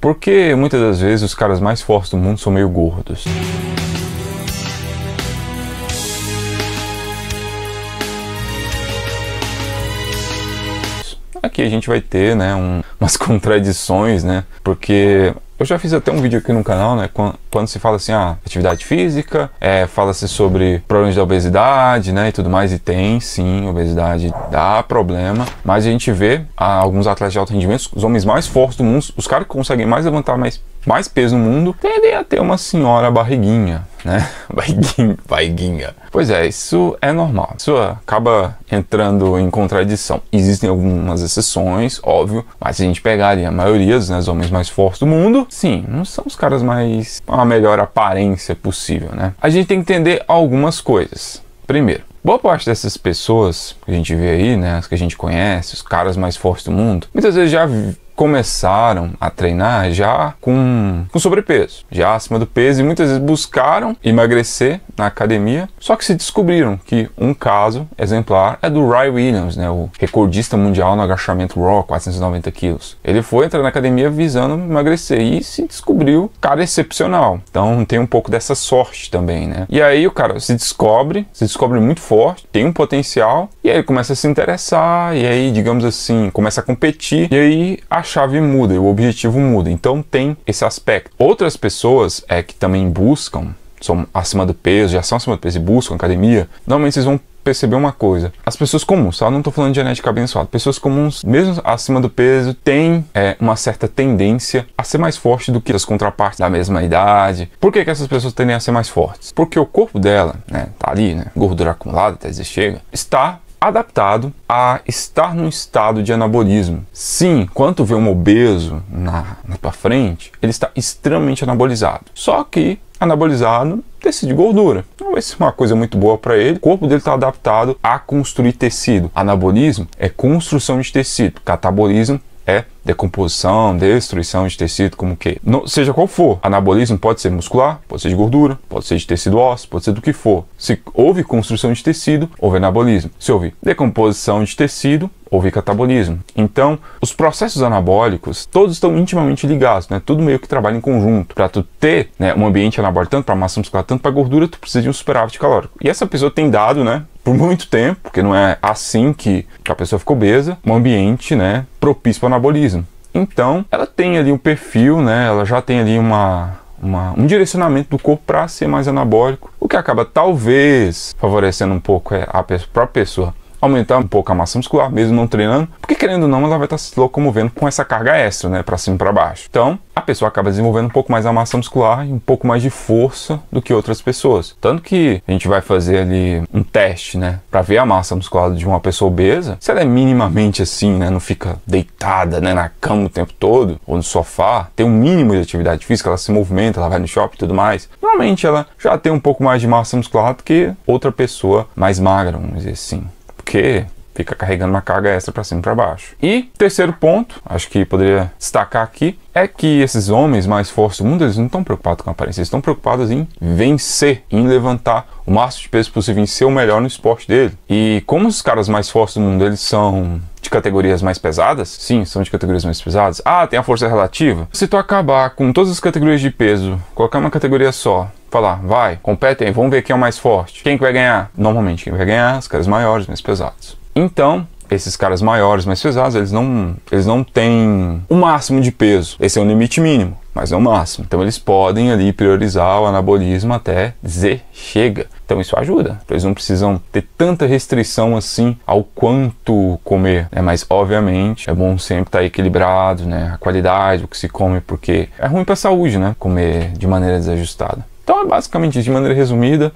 Porque muitas das vezes os caras mais fortes do mundo são meio gordos. Aqui a gente vai ter né, um, umas contradições, né? Porque eu já fiz até um vídeo aqui no canal, né? Quando, se fala assim, ah, atividade física, é, fala-se sobre problemas da obesidade, né? E tudo mais, e tem sim, obesidade dá problema, mas a gente vê ah, alguns atletas de alto rendimento, os homens mais fortes do mundo, os caras que conseguem mais levantar mais, mais peso no mundo, tendem a ter uma senhora barriguinha, né? Vaiguinha, Pois é, isso é normal. Isso acaba entrando em contradição. Existem algumas exceções, óbvio, mas se a gente pegar a maioria dos né, homens mais fortes do mundo, sim, não são os caras mais com a melhor aparência possível, né? A gente tem que entender algumas coisas. Primeiro, Boa parte dessas pessoas que a gente vê aí, né, as que a gente conhece, os caras mais fortes do mundo, muitas vezes já começaram a treinar já com, com sobrepeso, já acima do peso, e muitas vezes buscaram emagrecer na academia, só que se descobriram que um caso exemplar é do Ray Williams, né, o recordista mundial no agachamento raw, 490 quilos. Ele foi entrar na academia visando emagrecer e se descobriu cara excepcional. Então tem um pouco dessa sorte também, né? E aí o cara se descobre, se descobre muito forte, tem um potencial, e aí ele começa a se interessar, e aí, digamos assim, começa a competir, e aí chave muda e o objetivo muda. Então tem esse aspecto. Outras pessoas é que também buscam, são acima do peso, já são acima do peso e buscam academia, normalmente vocês vão perceber uma coisa. As pessoas comuns, tá? Não estou falando de genética abençoada. Pessoas comuns, mesmo acima do peso, têm é, uma certa tendência a ser mais forte do que as contrapartes da mesma idade. Por que, que essas pessoas tendem a ser mais fortes? Porque o corpo dela, né, tá ali, né, gordura acumulada, até dizer chega, está adaptado a estar num estado de anabolismo. Sim, quando vê um obeso na, na tua frente, ele está extremamente anabolizado. Só que anabolizado tecido de gordura. Não vai ser é uma coisa muito boa para ele. O corpo dele está adaptado a construir tecido. Anabolismo é construção de tecido. Catabolismo decomposição, destruição de tecido, como que, não, seja qual for. Anabolismo pode ser muscular, pode ser de gordura, pode ser de tecido ósseo, pode ser do que for. Se houve construção de tecido, houve anabolismo. Se houve decomposição de tecido, houve catabolismo. Então, os processos anabólicos, todos estão intimamente ligados, né? Tudo meio que trabalha em conjunto. Para tu ter né, um ambiente anabólico, tanto para massa muscular, tanto para gordura, tu precisa de um superávit calórico. E essa pessoa tem dado, né? Por muito tempo, porque não é assim que a pessoa ficou obesa, um ambiente, né? Propício para anabolismo. Então, ela tem ali um perfil, né? Ela já tem ali uma, uma, um direcionamento do corpo para ser mais anabólico, o que acaba talvez favorecendo um pouco é, a própria pessoa aumentar um pouco a massa muscular, mesmo não treinando, porque querendo ou não, ela vai estar tá se locomovendo com essa carga extra, né, para cima e para baixo. Então, a pessoa acaba desenvolvendo um pouco mais a massa muscular e um pouco mais de força do que outras pessoas. Tanto que a gente vai fazer ali um teste, né, para ver a massa muscular de uma pessoa obesa, se ela é minimamente assim, né, não fica deitada, né, na cama o tempo todo ou no sofá, tem um mínimo de atividade física, ela se movimenta, ela vai no shopping e tudo mais. Normalmente ela já tem um pouco mais de massa muscular do que outra pessoa mais magra, vamos dizer assim porque fica carregando uma carga extra para cima e para baixo. E terceiro ponto, acho que poderia destacar aqui, é que esses homens mais fortes do mundo, eles não estão preocupados com a aparência, eles estão preocupados em vencer, em levantar o máximo de peso possível, em ser o melhor no esporte dele. E como os caras mais fortes do mundo, eles são de categorias mais pesadas? Sim, são de categorias mais pesadas. Ah, tem a força relativa? Se tu acabar com todas as categorias de peso, colocar uma categoria só, falar, vai, competem, vamos ver quem é o mais forte. Quem que vai ganhar? Normalmente quem vai ganhar? as caras maiores, mais pesados. Então, esses caras maiores, mais pesados, eles não, eles não têm o máximo de peso. Esse é um limite mínimo, mas não é o máximo. Então eles podem ali priorizar o anabolismo até dizer chega. Então isso ajuda. Então, eles não precisam ter tanta restrição assim ao quanto comer. Né? Mas obviamente é bom sempre estar equilibrado, né? A qualidade, o que se come, porque é ruim para a saúde, né? Comer de maneira desajustada. Então é basicamente de maneira resumida.